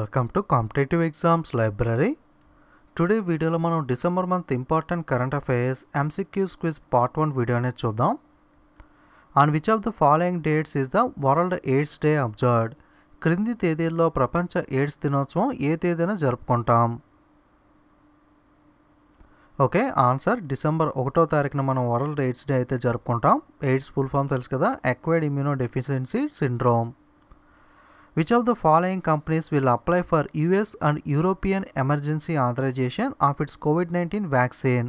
welcome to competitive exams library today వీడియోలో మనం December month important current affairs MCQs quiz part one video అనేది చూద్దాం on which of the following dates is the world AIDS day observed క్రింది తేదీల్లో ప్రపంచ AIDS దినోత్సవం ఏ తేదీన జరుపుకుంటాం ఓకే ఆన్సర్ డిసెంబర్ ఒకటో తారీఖున మనం వరల్డ్ ఎయిడ్స్ డే అయితే జరుపుకుంటాం ఎయిడ్స్ ఫుల్ ఫామ్ తెలుసు కదా acquired immunodeficiency syndrome which of the following companies will apply for US and European emergency authorization of its COVID nineteen vaccine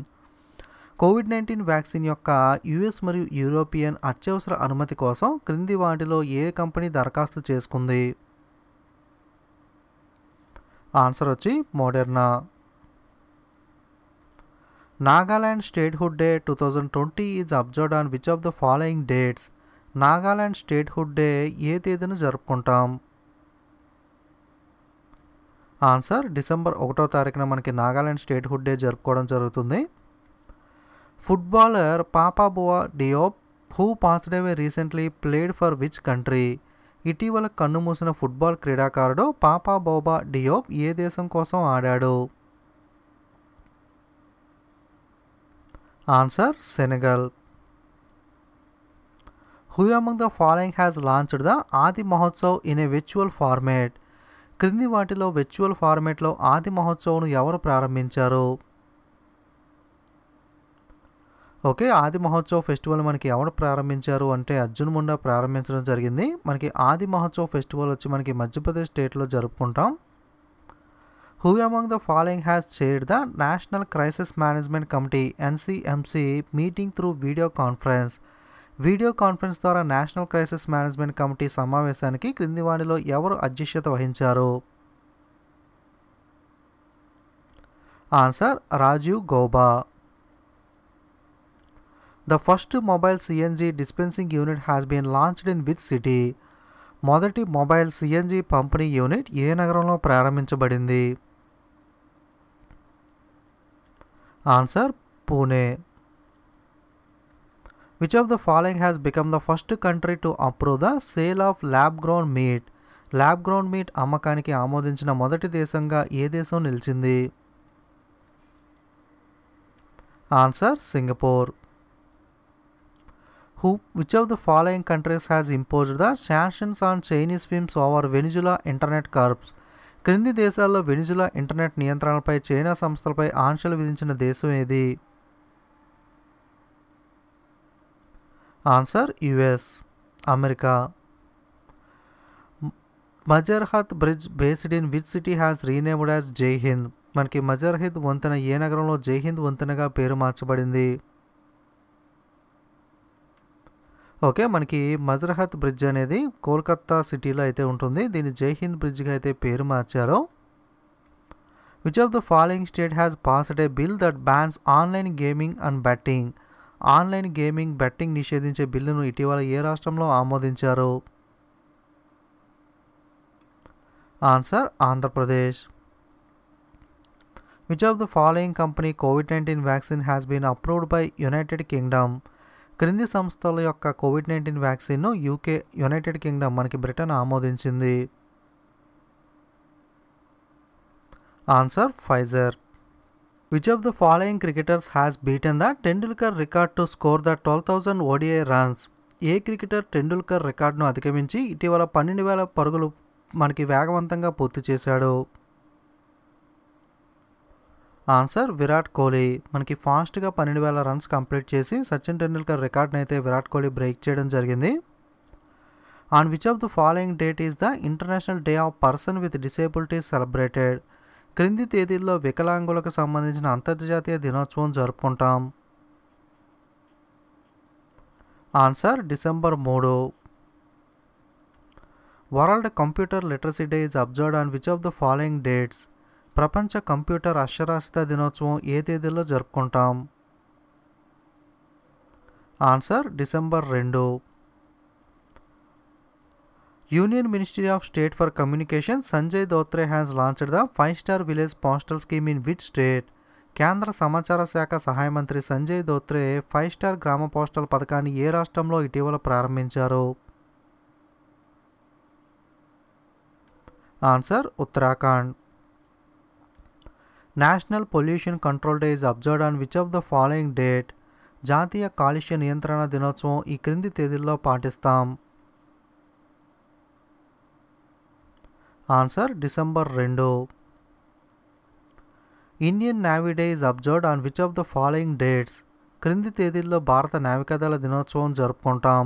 COVID nineteen vaccine యొక్క US మరియు European అత్యవసర అనుమతి కోసం క్రింది వాటిలో ఏ కంపెనీ దరఖాస్తు చేసుకుంది ఆన్సర్ వచ్చి Moderna Nagaland statehood day two thousand twenty is observed on which of the following dates Nagaland statehood day ఏ తేదీన జరుపుకుంటాం ఆన్సర్ డిసెంబర్ ఒకటో తారీఖున మనకి నాగాలాండ్ హుడ్ డే జరుపుకోవడం జరుగుతుంది footballer Papa Bouba Diop who passed away recently played for which country ఇటీవల కన్నుమూసిన ఫుట్బాల్ క్రీడాకారుడు పాపా బోబా డియోప్ ఏ దేశం కోసం ఆడాడు answer Senegal who among the following has launched the Aadi Mahotsav in a విచువల్ ఫార్మేట్ క్రింది వాటిలో వెర్చువల్ ఫార్మేట్లో ఆది మహోత్సవం ఎవరు ప్రారంభించారు ఓకే ఆది మహోత్సవ్ ఫెస్టివల్ మనకి ఎవరు ప్రారంభించారు అంటే అర్జున్ ముండా ప్రారంభించడం జరిగింది మనకి ఆది మహోత్సవ్ ఫెస్టివల్ వచ్చి మనకి మధ్యప్రదేశ్ స్టేట్లో జరుపుకుంటాం who among the following has chaired the national crisis management committee NCMC meeting through video conference video conference ద్వారా నేషనల్ క్రైసిస్ మేనేజ్మెంట్ కమిటీ సమావేశానికి క్రింది వాణిలో ఎవరు అధ్యక్షత వహించారు answer Rajiv Gauba the first mobile CNG dispensing unit has been launched in which city మొదటి mobile CNG పంపిణీ unit ఏ నగరంలో ప్రారంభించబడింది answer Pune which of the following has become the first country to approve the sale of lab grown meat lab grown meat అమ్మకానికి ఆమోదించిన మొదటి దేశంగా ఏ దేశం నిలిచింది answer Singapore who which of the following countries has imposed the sanctions on Chinese firms over Venezuela internet curbs క్రింది దేశాల్లో Venezuela internet నియంత్రణలపై China సంస్థలపై ఆంక్షలు విధించిన దేశం ఏది answer US America Majerhat bridge based in which city has renamed as Jai Hind మనకి మజర్హిద్ వంతెన ఏ నగరంలో జై హింద్ వంతెనగా పేరు మార్చబడింది ఓకే మనకి మజర్హత్ బ్రిడ్జ్ అనేది కోల్కత్తా సిటీలో అయితే ఉంటుంది దీన్ని జై హింద్ బ్రిడ్జ్గా అయితే పేరు మార్చారు which of the following state has passed a bill that bans online gaming and betting online gaming betting నిషేధించే బిల్లును ఇటీవల ఏ రాష్ట్రంలో ఆమోదించారు answer Andhra Pradesh which of the following company COVID nineteen vaccine has been approved by United Kingdom క్రింది సంస్థల యొక్క COVID nineteen వ్యాక్సిన్ను యూకే యునైటెడ్ కింగ్డమ్ మనకి బ్రిటన్ ఆమోదించింది answer Pfizer of the following cricketers has beaten the Tendulkar record to score the twelve thousand ODI runs ఏ cricketer Tendulkar రికార్డును అధిగమించి ఇటీవల పన్నెండు వేల పరుగులు మనకి వేగవంతంగా పూర్తి చేశాడు ఆన్సర్ విరాట్ కోహ్లీ మనకి ఫాస్ట్గా పన్నెండు వేల రన్స్ కంప్లీట్ చేసి సచిన్ టెండూల్కర్ రికార్డ్ని అయితే విరాట్ కోహ్లీ బ్రేక్ చేయడం జరిగింది on which of the following date is the international day of person with disability celebrated క్రింది తేదీల్లో వికలాంగులకు సంబంధించిన అంతర్జాతీయ దినోత్సవం జరుపుకుంటాం ఆన్సర్ డిసెంబర్ మూడు world computer literacy day is observed on which of the following dates ప్రపంచ కంప్యూటర్ అక్షరాస్యత దినోత్సవం ఏ తేదీల్లో జరుపుకుంటాం ఆన్సర్ డిసెంబర్ రెండు union ministry of state for communication Sanjay Dhotre has launched the five star village postal scheme in which state కేంద్ర సమాచార శాఖ సహాయ మంత్రి సంజయ్ దోత్రే ఫైవ్ స్టార్ గ్రామ పోస్టల్ పథకాన్ని ఏ రాష్ట్రంలో ఇటీవల ప్రారంభించారు answer Uttarakhand national pollution control day is observed on which of the following date జాతీయ కాలుష్య నియంత్రణ దినోత్సవం ఈ క్రింది తేదీల్లో పాటిస్తాం ఆన్సర్ డిసెంబర్ రెండు Indian navy day is observed on which of the following dates క్రింది తేదీల్లో భారత నావికాదళ దినోత్సవం జరుపుకుంటాం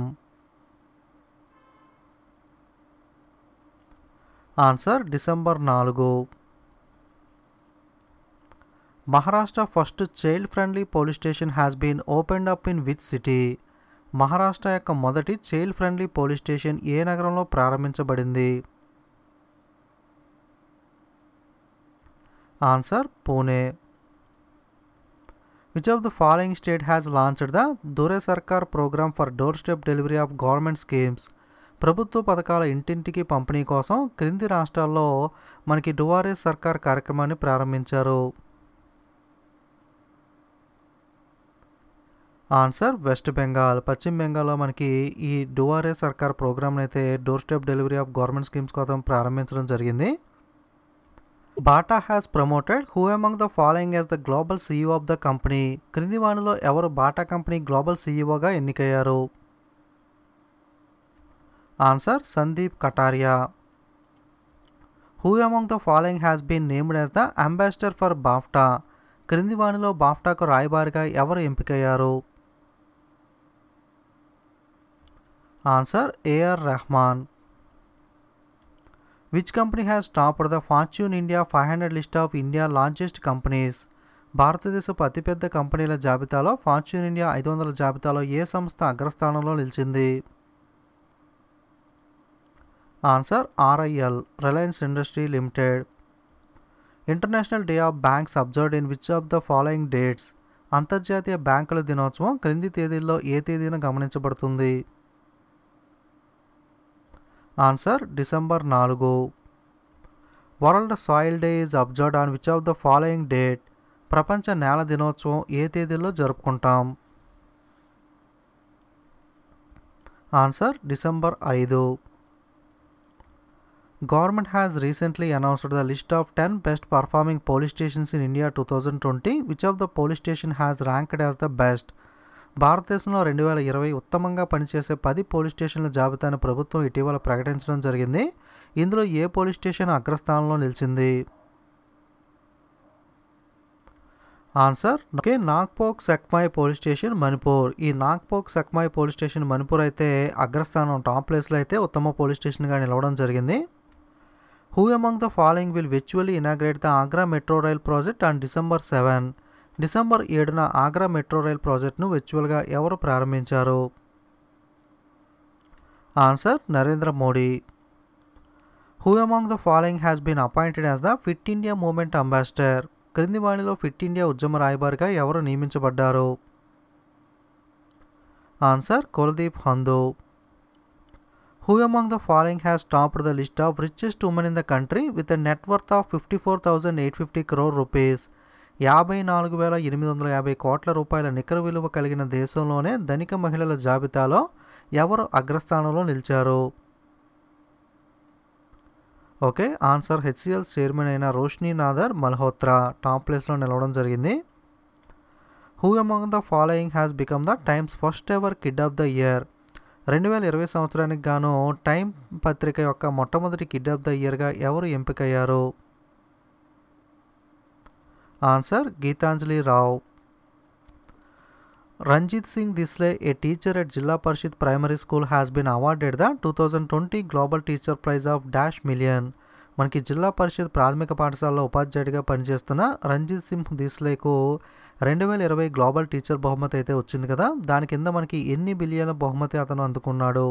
ఆన్సర్ డిసెంబర్ నాలుగు Maharashtra first child friendly police station has been opened up in which city Maharashtra యొక్క మొదటి చైల్డ్ ఫ్రెండ్లీ పోలీస్ స్టేషన్ ఏ నగరంలో ప్రారంభించబడింది Pune which of the following state state launched the Duare Sarkar programme for doorstep delivery of government schemes ప్రభుత్వ పథకాల ఇంటింటికి పంపిణీ కోసం క్రింది రాష్ట్రాల్లో మనకి డువారే సర్కార్ కార్యక్రమాన్ని ప్రారంభించారు ఆన్సర్ వెస్ట్ బెంగాల్ పశ్చిమ బెంగాల్లో మనకి ఈ డువారే సర్కార్ ప్రోగ్రామ్ అయితే doorstep delivery of government schemes కోసం ప్రారంభించడం జరిగింది Bata has promoted who among the following as the global CEO of the company క్రింది వాణిలో ఎవరు బాటా కంపెనీ గ్లోబల్ సీఈఓగా e ఎన్నికయ్యారు answer Sandeep Kataria who among the following has been named as the ambassador for BAFTA క్రింది వాణిలో బాఫ్టాకు రాయబారిగా ఎవరు ఎంపికయ్యారు answer A R Rahman company company has the Fortune India five hundred list of India largest companies భారతదేశపు అతిపెద్ద కంపెనీల జాబితాలో ఫార్చ్యూన్ ఇండియా ఐదు వందల జాబితాలో ఏ సంస్థ అగ్రస్థానంలో నిలిచింది answer RIL Reliance industry limited international day of banks observed in which of the following dates అంతర్జాతీయ బ్యాంకుల దినోత్సవం క్రింది తేదీల్లో ఏ తేదీన గమనించబడుతుంది ఆన్సర్ డిసెంబర్ నాలుగు world soil day is observed on which of the following date ప్రపంచ నేల దినోత్సవం ఏ తేదీలో జరుపుకుంటాం ఆన్సర్ డిసెంబర్ ఐదు government has recently announced the list of ten best performing police stations in India two thousand twenty which of the police station has ranked as the best భారతదేశంలో రెండు వేల ఇరవై ఉత్తమంగా పనిచేసే పది పోలీస్ స్టేషన్ల జాబితాను ప్రభుత్వం ఇటీవల ప్రకటించడం జరిగింది ఇందులో ఏ పోలీస్ స్టేషన్ అగ్రస్థానంలో నిలిచింది answer okay Nongpok Sekmai police station Manipur ఈ నాగ్పోక్ సెక్మాయ్ పోలీస్ స్టేషన్ మణిపూర్ అయితే అగ్రస్థానం టాప్ ప్లేస్లో అయితే ఉత్తమ పోలీస్ స్టేషన్గా నిలవడం జరిగింది who among the following will విచువల్లీ inaugurate the Agra metro rail project on December seven December ఏడున ఆగ్రా మెట్రో రైల్ ప్రాజెక్టును వెర్చువల్గా ఎవరు ప్రారంభించారు answer Narendra Modi who among the following has been appointed as the fit India movement ambassador క్రింది వాణిలో ఫిట్ ఇండియా ఉద్యమ రాయబారిగా ఎవరు నియమించబడ్డారు answer Kuldeep Handoo who among the following has top the list of richest women in the country with a net worth of fifty four thousand eight fifty crore rupees యాభై నాలుగు వేల ఎనిమిది వందల యాభై కోట్ల రూపాయల నికర విలువ కలిగిన దేశంలోనే ధనిక మహిళల జాబితాలో ఎవరు అగ్రస్థానంలో నిలిచారు ఓకే ఆన్సర్ హెచ్సిఎల్ చైర్మన్ అయిన రోష్ని నాదర్ మల్హోత్రా టాప్ ప్లేస్లో నిలవడం జరిగింది who among the following has become the Time's first ever kid of the year రెండు వేల ఇరవై సంవత్సరానికి గాను టైం పత్రిక యొక్క మొట్టమొదటి కిడ్ ఆఫ్ ద ఇయర్గా ఎవరు ఎంపికయ్యారు Gitanjali Rao Ranjit Singh Disale a teacher at Zilla Parishad primary school has been awarded the two thousand twenty global teacher prize of dash million మనకి జిల్లా పరిషత్ ప్రాథమిక పాఠశాలలో ఉపాధ్యాయుడిగా పనిచేస్తున్న రంజిత్ సింగ్ దిస్లేకు రెండు వేల ఇరవై గ్లోబల్ టీచర్ బహుమతి అయితే వచ్చింది కదా దాని కింద మనకి ఎన్ని బిలియన్ల బహుమతి అతను అందుకున్నాడు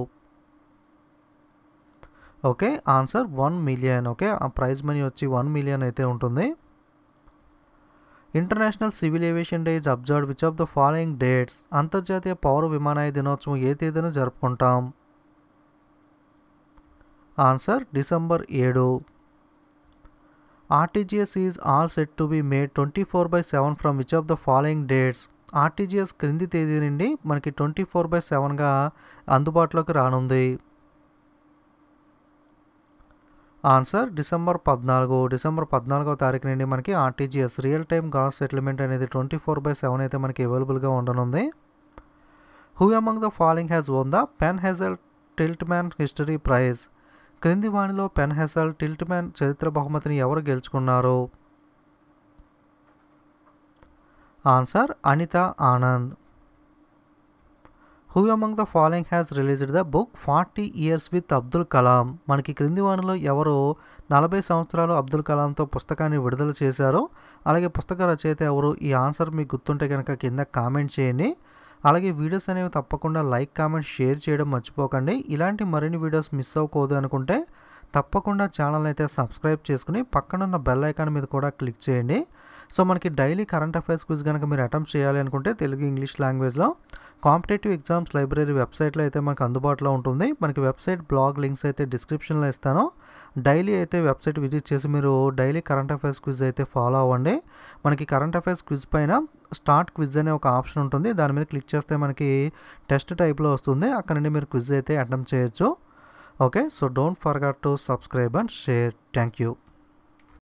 okay answer one million okay ఆ ప్రైజ్ మనీ వచ్చి వన్ మిలియన్ అయితే ఉంటుంది international civil aviation day is observe which of the following dates అంతర్జాతీయ పౌర విమానాయ దినోత్సవం ఏ తేదీన జరుపుకుంటాం ఆన్సర్ డిసెంబర్ ఏడు RTGS is all set to be made twenty four by seven from which of the following dates RTGS క్రింది తేదీ నుండి మనకి ట్వంటీ ఫోర్ బై సెవెన్గా అందుబాటులోకి రానుంది ఆన్సర్ డిసెంబర్ పద్నాలుగు డిసెంబర్ పద్నాలుగో తారీఖు నుండి మనకి RTGS real time gross settlement అనేది ట్వంటీ ఫోర్ బై సెవెన్ అయితే మనకి అవైలబుల్గా ఉండనుంది who among the following has won the PEN Hessell Tiltman history prize క్రింది వాణిలో పెన్ హెజల్ టిల్ట్ మ్యాన్ చరిత్ర బహుమతిని ఎవరు గెలుచుకున్నారు answer Anita Anand who among the following has released the book forty years with Abdul Kalam మనకి క్రింది వానలో ఎవరు నలభై సంవత్సరాలు అబ్దుల్ కలాంతో పుస్తకాన్ని విడుదల చేశారో అలాగే పుస్తక రచయిత ఎవరు ఈ ఆన్సర్ మీకు గుర్తుంటే కనుక కింద కామెంట్ చేయండి అలాగే వీడియోస్ అనేవి తప్పకుండా లైక్ కామెంట్ షేర్ చేయడం మర్చిపోకండి ఇలాంటి మరిన్ని వీడియోస్ మిస్ అవ్వకూడదు అనుకుంటే తప్పకుండా ఛానల్ అయితే సబ్స్క్రైబ్ చేసుకుని పక్కనున్న బెల్ ఐకాన్ మీద కూడా క్లిక్ చేయండి సో మనకి డైలీ కరెంట్ అఫైర్స్ క్విజ్ కనుక మీరు అటెంప్ట్ చేయాలి అనుకుంటే తెలుగు ఇంగ్లీష్ లాంగ్వేజ్లో కాంపిటేటివ్ ఎగ్జామ్స్ లైబ్రరీ వెబ్సైట్లో అయితే మనకు అందుబాటులో ఉంటుంది మనకి వెబ్సైట్ బ్లాగ్ లింక్స్ అయితే డిస్క్రిప్షన్లో ఇస్తాను డైలీ అయితే వెబ్సైట్ విజిట్ చేసి మీరు డైలీ కరెంట్ అఫైర్స్ క్విజ్ అయితే ఫాలో అవ్వండి మనకి కరెంట్ అఫైర్స్ క్విజ్ పైన స్టార్ట్ క్విజ్ అనే ఒక ఆప్షన్ ఉంటుంది దాని మీద క్లిక్ చేస్తే మనకి టెస్ట్ టైప్లో వస్తుంది అక్కడ నుండి మీరు క్విజ్ అయితే అటెంప్ట్ చేయొచ్చు okay so don't forget to subscribe and share thank you